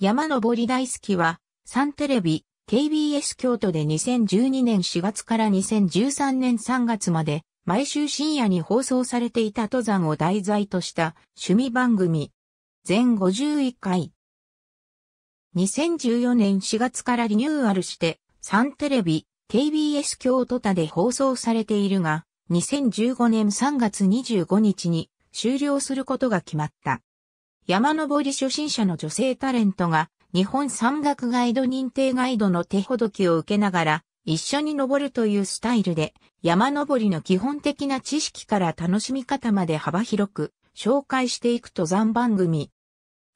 山登り大好きは、サンテレビ、KBS 京都で2012年4月から2013年3月まで、毎週深夜に放送されていた登山を題材とした趣味番組。全51回。2014年4月からリニューアルして、サンテレビ、KBS 京都他で放送されているが、2015年3月25日に終了することが決まった。山登り初心者の女性タレントが日本山岳ガイド認定ガイドの手ほどきを受けながら一緒に登るというスタイルで山登りの基本的な知識から楽しみ方まで幅広く紹介していく登山番組。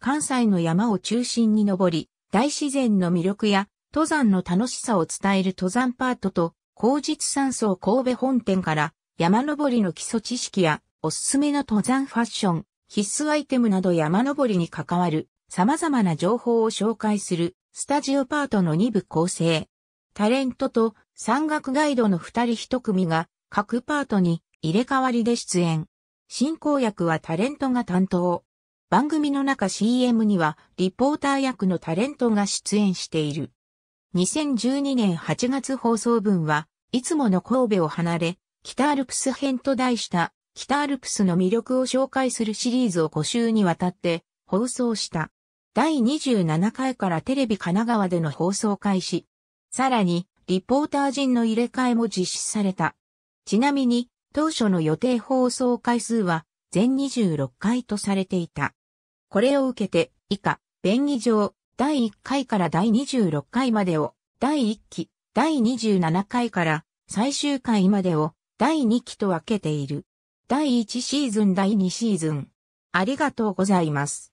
関西の山を中心に登り大自然の魅力や登山の楽しさを伝える登山パートと後日山荘神戸本店から山登りの基礎知識やおすすめの登山ファッション、必須アイテムなど山登りに関わる様々な情報を紹介するスタジオパートの2部構成。タレントと山岳ガイドの2人1組が各パートに入れ替わりで出演。進行役はタレントが担当。番組の中 CM にはリポーター役のタレントが出演している。2012年8月放送分はいつもの神戸を離れ、北アルプス編と題した北アルプスの魅力を紹介するシリーズを5週にわたって放送した。第27回からテレビ神奈川での放送開始。さらに、リポーター陣の入れ替えも実施された。ちなみに、当初の予定放送回数は全26回とされていた。これを受けて、以下、便宜上、第1回から第26回までを、第1期、第27回から最終回までを、第2期と分けている。第1シーズン第2シーズン。ありがとうございます。